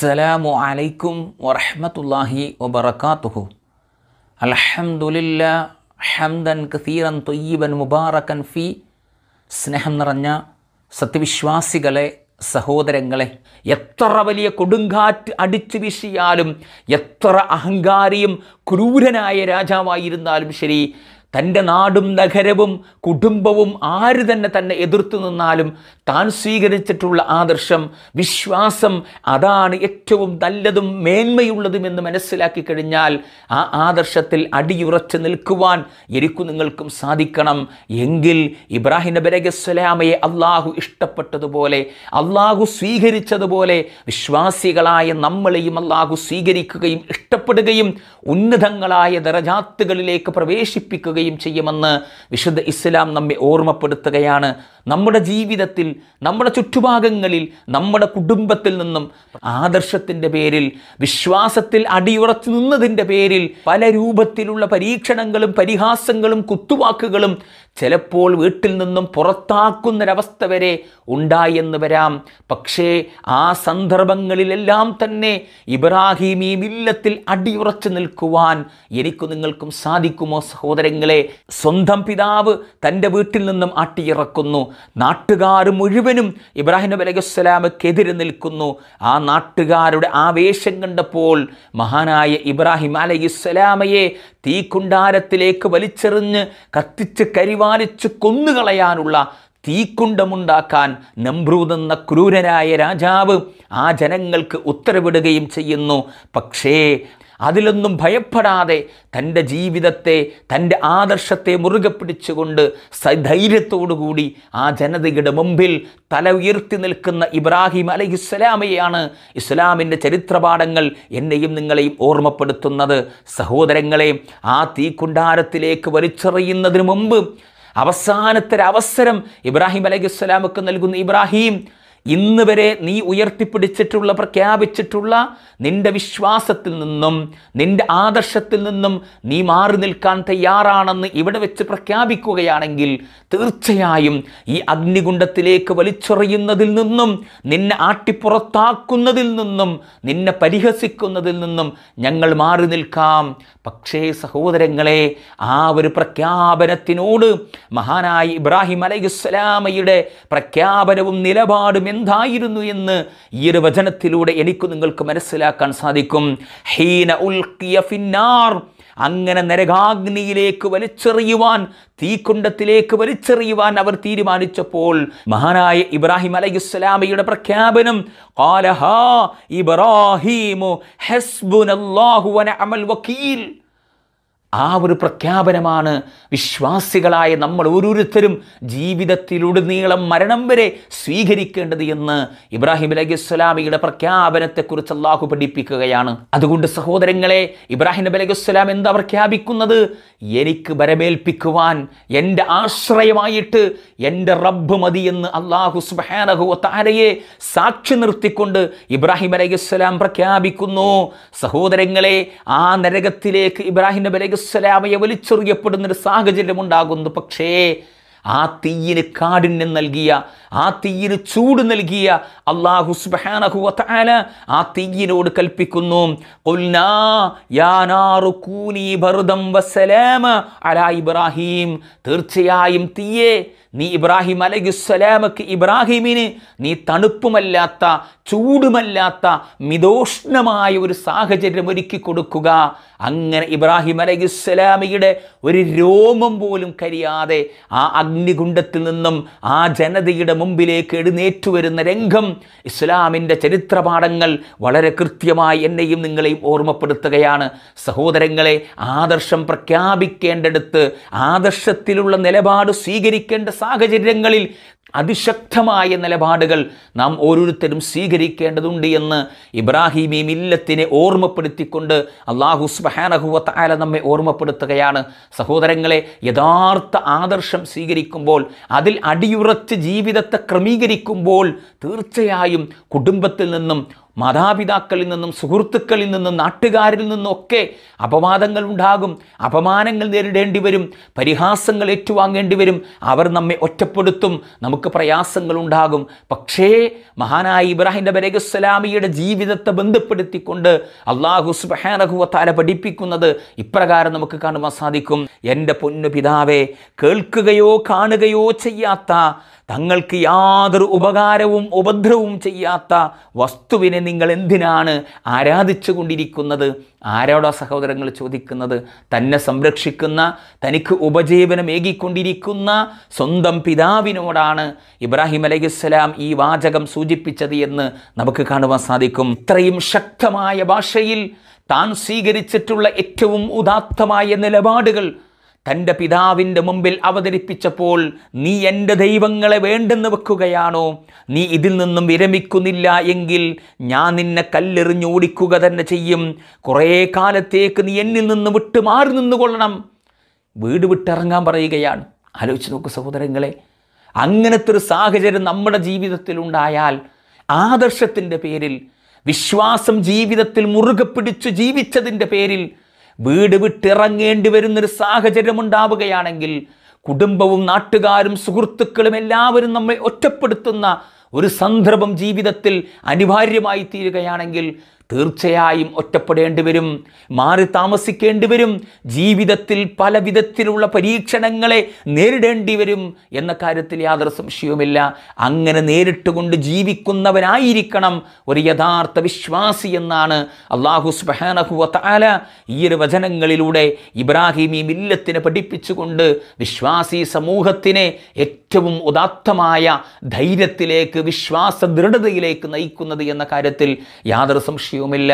അസ്സലാമു അലൈക്കും വറഹമത്തല്ലാഹി വബർക്കാത്തുഹു അലഹമുല്ല ഹംദൻ കസീറൻ തൊയ്യബൻ മുബാറക്കൻ ഫി സ്നേഹം നിറഞ്ഞ സത്യവിശ്വാസികളെ സഹോദരങ്ങളെ എത്ര വലിയ കൊടുങ്കാറ്റ് അടിച്ചു വീശിയാലും എത്ര അഹങ്കാരിയും ക്രൂരനായ രാജാവായിരുന്നാലും ശരി തൻ്റെ നാടും നഗരവും കുടുംബവും ആര് തന്നെ തന്നെ എതിർത്തു നിന്നാലും താൻ സ്വീകരിച്ചിട്ടുള്ള ആദർശം വിശ്വാസം അതാണ് ഏറ്റവും നല്ലതും മേന്മയുള്ളതും എന്ന് മനസ്സിലാക്കി കഴിഞ്ഞാൽ ആ ആദർശത്തിൽ അടിയുറച്ച് നിൽക്കുവാൻ എരിക്കും നിങ്ങൾക്കും സാധിക്കണം എങ്കിൽ ഇബ്രാഹിം നബരഗസ്വലാമയെ അള്ളാഹു ഇഷ്ടപ്പെട്ടതുപോലെ അള്ളാഹു സ്വീകരിച്ചതുപോലെ വിശ്വാസികളായ നമ്മളെയും അള്ളാഹു സ്വീകരിക്കുകയും ഇഷ്ടപ്പെടുകയും ഉന്നതങ്ങളായ ദരജാത്തുകളിലേക്ക് പ്രവേശിപ്പിക്കുകയും നടത്തുകയും ചെയ്യുമെന്ന് വിശുദ്ധ ഇസ്ലാം നമ്മെ ഓർമ്മപ്പെടുത്തുകയാണ് നമ്മുടെ ജീവിതത്തിൽ നമ്മുടെ ചുറ്റുഭാഗങ്ങളിൽ നമ്മുടെ കുടുംബത്തിൽ നിന്നും ആദർശത്തിൻ്റെ പേരിൽ വിശ്വാസത്തിൽ അടിയുറച്ചു നിന്നതിൻ്റെ പേരിൽ പല രൂപത്തിലുള്ള പരീക്ഷണങ്ങളും പരിഹാസങ്ങളും കുത്തുവാക്കുകളും ചിലപ്പോൾ വീട്ടിൽ നിന്നും പുറത്താക്കുന്നൊരവസ്ഥ വരെ ഉണ്ടായെന്ന് വരാം പക്ഷേ ആ സന്ദർഭങ്ങളിലെല്ലാം തന്നെ ഇബ്രാഹിം ഈ മില്ലത്തിൽ അടിയുറച്ചു നിൽക്കുവാൻ എനിക്ക് നിങ്ങൾക്കും സാധിക്കുമോ സഹോദരങ്ങളെ സ്വന്തം പിതാവ് തൻ്റെ വീട്ടിൽ നിന്നും അട്ടിയിറക്കുന്നു നാട്ടുകാർ മുഴുവനും ഇബ്രാഹിം നബി അലൈഹിസ്സലാമക്കെതിരെ നിൽക്കുന്നു ആ നാട്ടുകാരുടെ ആവേശം കണ്ടപ്പോൾ മഹാനായ ഇബ്രാഹിം അലൈഹിസ്സലാമയെ തീക്കുണ്ടാരത്തിലേക്ക് വലിച്ചെറിഞ്ഞ് കത്തിച്ച് കരി വാരിച്ച് കൊന്നുകളയാനുള്ള തീക്കുണ്ടമുണ്ടാക്കാൻ നമ്പ്രൂതെന്ന ക്രൂരനായ രാജാവ് ആ ജനങ്ങൾക്ക് ഉത്തരവിടുകയും ചെയ്യുന്നു പക്ഷേ അതിലൊന്നും ഭയപ്പെടാതെ തൻ്റെ ജീവിതത്തെ തൻ്റെ ആദർശത്തെ മുറുകെ പിടിച്ചുകൊണ്ട് സധൈര്യത്തോടുകൂടി ആ ജനതയുടെ മുമ്പിൽ തല ഉയർത്തി നിൽക്കുന്ന ഇബ്രാഹിം ഇസ്ലാമയാണ് ഇസ്ലാമിൻ്റെ ചരിത്രപാഠങ്ങൾ എന്നെയും നിങ്ങളെയും ഓർമ്മപ്പെടുത്തുന്നത് സഹോദരങ്ങളെ ആ തീക്കുണ്ടാരത്തിലേക്ക് വലിച്ചെറിയുന്നതിന് മുമ്പ് അവസാനത്തെ അവസരം ഇബ്രാഹിം ഇസ്ലാമുക്ക് നൽകുന്ന ഇബ്രാഹിം ഇന്ന് വരെ നീ ഉയർത്തിപ്പിടിച്ചിട്ടുള്ള പ്രഖ്യാപിച്ചിട്ടുള്ള നിന്റെ വിശ്വാസത്തിൽ നിന്നും നിന്റെ ആദർശത്തിൽ നിന്നും നീ മാറി നിൽക്കാൻ തയ്യാറാണെന്ന് ഇവിടെ വെച്ച് പ്രഖ്യാപിക്കുകയാണെങ്കിൽ തീർച്ചയായും ഈ അഗ്നികുണ്ടത്തിലേക്ക് വലിച്ചെറിയുന്നതിൽ നിന്നും നിന്നെ ആട്ടിപ്പുറത്താക്കുന്നതിൽ നിന്നും നിന്നെ പരിഹസിക്കുന്നതിൽ നിന്നും ഞങ്ങൾ മാറി നിൽക്കാം പക്ഷേ സഹോദരങ്ങളെ ആ ഒരു പ്രഖ്യാപനത്തിനോട് മഹാനായി ഇബ്രാഹിം അലൈഹുസ്സലാമയുടെ പ്രഖ്യാപനവും നിലപാടും എന്തായിരുന്നു എന്ന് ഈ ഒരു വചനത്തിലൂടെ എനിക്ക് നിങ്ങൾക്ക് മനസ്സിലാക്കാൻ സാധിക്കും ഹീന ഉൽക്കിയ ഫിന്നാർ അങ്ങനെ നരകാഗ്നിയിലേക്ക് വലിച്ചെറിയുവാൻ തീക്കുണ്ടത്തിലേക്ക് വലിച്ചെറിയുവാൻ അവർ തീരുമാനിച്ചപ്പോൾ മഹാനായ ഇബ്രാഹിം അലൈഹിസ്സലാമയുടെ പ്രഖ്യാപനം ഇബ്രാഹിമു ഹസ്ബുനല്ലാഹു വനഅമൽ വക്കീൽ ആ ഒരു പ്രഖ്യാപനമാണ് വിശ്വാസികളായ നമ്മൾ ഓരോരുത്തരും ജീവിതത്തിലുടനീളം മരണം വരെ സ്വീകരിക്കേണ്ടത് എന്ന് ഇബ്രാഹിം നബി അലൈഹിസ്വലാമിയുടെ പ്രഖ്യാപനത്തെക്കുറിച്ച് അള്ളാഹു പഠിപ്പിക്കുകയാണ് അതുകൊണ്ട് സഹോദരങ്ങളെ ഇബ്രാഹിം നബി അലൈഹിസ്വലാം എന്താ പ്രഖ്യാപിക്കുന്നത് എനിക്ക് വരമേൽപ്പിക്കുവാൻ എൻ്റെ ആശ്രയമായിട്ട് എൻ്റെ റബ്ബ് മതി എന്ന് അള്ളാഹു സുബാനഹു താരയെ സാക്ഷി നിർത്തിക്കൊണ്ട് ഇബ്രാഹിം അലൈഹിസ്വലാം പ്രഖ്യാപിക്കുന്നു സഹോദരങ്ങളെ ആ നരകത്തിലേക്ക് ഇബ്രാഹിം നബി അലൈഹി അലൈഹിസ്സലാമയെ വലിച്ചെറിയപ്പെടുന്നൊരു സാഹചര്യം ഉണ്ടാകുന്നു പക്ഷേ ആ തീയിന് കാഠിന്യം നൽകിയ ആ തീയിന് ചൂട് നൽകിയ അള്ളാഹു സുബാനഹുല ആ തീയിനോട് കൽപ്പിക്കുന്നു ഇബ്രാഹിം തീർച്ചയായും തീയെ നീ ഇബ്രാഹിം അലൈഹുസ്സലാമക്ക് ഇബ്രാഹിമിന് നീ തണുപ്പുമല്ലാത്ത ചൂടുമല്ലാത്ത മിതോഷ്ണമായ ഒരു സാഹചര്യം ഒരുക്കി കൊടുക്കുക അങ്ങനെ ഇബ്രാഹിം അലൈഹിസ്സലാമിയുടെ ഒരു രോമം പോലും കരിയാതെ ആ അഗ്നികുണ്ടത്തിൽ നിന്നും ആ ജനതയുടെ മുമ്പിലേക്ക് എഴുന്നേറ്റു വരുന്ന രംഗം ഇസ്ലാമിൻ്റെ ചരിത്രപാഠങ്ങൾ വളരെ കൃത്യമായി എന്നെയും നിങ്ങളെയും ഓർമ്മപ്പെടുത്തുകയാണ് സഹോദരങ്ങളെ ആദർശം പ്രഖ്യാപിക്കേണ്ടടുത്ത് ആദർശത്തിലുള്ള നിലപാട് സ്വീകരിക്കേണ്ട സാഹചര്യങ്ങളിൽ അതിശക്തമായ നിലപാടുകൾ നാം ഓരോരുത്തരും സ്വീകരിക്കേണ്ടതുണ്ട് എന്ന് ഇബ്രാഹിമി മില്ലത്തിനെ ഓർമ്മപ്പെടുത്തിക്കൊണ്ട് അള്ളാഹു സുബഹാനഹുവത്ത് നമ്മെ ഓർമ്മപ്പെടുത്തുകയാണ് സഹോദരങ്ങളെ യഥാർത്ഥ ആദർശം സ്വീകരിക്കുമ്പോൾ അതിൽ അടിയുറച്ച് ജീവിതത്തെ ക്രമീകരിക്കുമ്പോൾ തീർച്ചയായും കുടുംബത്തിൽ നിന്നും മാതാപിതാക്കളിൽ നിന്നും സുഹൃത്തുക്കളിൽ നിന്നും നാട്ടുകാരിൽ നിന്നും ഒക്കെ അപവാദങ്ങൾ ഉണ്ടാകും അപമാനങ്ങൾ നേരിടേണ്ടി വരും പരിഹാസങ്ങൾ ഏറ്റുവാങ്ങേണ്ടി വരും അവർ നമ്മെ ഒറ്റപ്പെടുത്തും നമുക്ക് പ്രയാസങ്ങൾ ഉണ്ടാകും പക്ഷേ മഹാനായ ഇബ്രാഹിം അലൈഹിസ്സലാമിയുടെ ജീവിതത്തെ ബന്ധപ്പെടുത്തിക്കൊണ്ട് അള്ളാഹു സുബഹാനഹുവത്താല പഠിപ്പിക്കുന്നത് ഇപ്രകാരം നമുക്ക് കാണുവാൻ സാധിക്കും എൻ്റെ പൊന്നു പിതാവേ കേൾക്കുകയോ കാണുകയോ ചെയ്യാത്ത തങ്ങൾക്ക് യാതൊരു ഉപകാരവും ഉപദ്രവവും ചെയ്യാത്ത വസ്തുവിനെ നിങ്ങൾ എന്തിനാണ് ആരാധിച്ചു കൊണ്ടിരിക്കുന്നത് ആരോടാ സഹോദരങ്ങൾ ചോദിക്കുന്നത് തന്നെ സംരക്ഷിക്കുന്ന തനിക്ക് ഉപജീവനം ഏകിക്കൊണ്ടിരിക്കുന്ന സ്വന്തം പിതാവിനോടാണ് ഇബ്രാഹിം അലൈഹിസ്സലാം ഈ വാചകം സൂചിപ്പിച്ചത് എന്ന് നമുക്ക് കാണുവാൻ സാധിക്കും ഇത്രയും ശക്തമായ ഭാഷയിൽ താൻ സ്വീകരിച്ചിട്ടുള്ള ഏറ്റവും ഉദാത്തമായ നിലപാടുകൾ തൻ്റെ പിതാവിൻ്റെ മുമ്പിൽ അവതരിപ്പിച്ചപ്പോൾ നീ എൻ്റെ ദൈവങ്ങളെ വേണ്ടെന്ന് വെക്കുകയാണോ നീ ഇതിൽ നിന്നും വിരമിക്കുന്നില്ല എങ്കിൽ ഞാൻ നിന്നെ ഓടിക്കുക തന്നെ ചെയ്യും കുറേ കാലത്തേക്ക് നീ എന്നിൽ നിന്ന് വിട്ടുമാറി നിന്നുകൊള്ളണം വീട് വിട്ടിറങ്ങാൻ പറയുകയാണ് ആലോചിച്ച് നോക്ക് സഹോദരങ്ങളെ അങ്ങനത്തെ ഒരു സാഹചര്യം നമ്മുടെ ജീവിതത്തിലുണ്ടായാൽ ആദർശത്തിൻ്റെ പേരിൽ വിശ്വാസം ജീവിതത്തിൽ മുറുകെ പിടിച്ചു ജീവിച്ചതിൻ്റെ പേരിൽ വീട് വിട്ടിറങ്ങേണ്ടി വരുന്നൊരു സാഹചര്യം ഉണ്ടാവുകയാണെങ്കിൽ കുടുംബവും നാട്ടുകാരും സുഹൃത്തുക്കളും എല്ലാവരും നമ്മെ ഒറ്റപ്പെടുത്തുന്ന ഒരു സന്ദർഭം ജീവിതത്തിൽ അനിവാര്യമായി തീരുകയാണെങ്കിൽ തീർച്ചയായും ഒറ്റപ്പെടേണ്ടി വരും മാറി താമസിക്കേണ്ടി വരും ജീവിതത്തിൽ പല വിധത്തിലുള്ള പരീക്ഷണങ്ങളെ നേരിടേണ്ടി വരും എന്ന കാര്യത്തിൽ യാതൊരു സംശയവുമില്ല അങ്ങനെ നേരിട്ടുകൊണ്ട് ജീവിക്കുന്നവനായിരിക്കണം ഒരു യഥാർത്ഥ വിശ്വാസി എന്നാണ് അള്ളാഹു സുബാനഹുവ ഈ ഒരു വചനങ്ങളിലൂടെ ഇബ്രാഹിമി മില്ലത്തിനെ പഠിപ്പിച്ചുകൊണ്ട് വിശ്വാസി സമൂഹത്തിനെ ഏറ്റവും ഉദാത്തമായ ധൈര്യത്തിലേക്ക് വിശ്വാസ ദൃഢതയിലേക്ക് നയിക്കുന്നത് എന്ന കാര്യത്തിൽ യാതൊരു സംശയവുമില്ല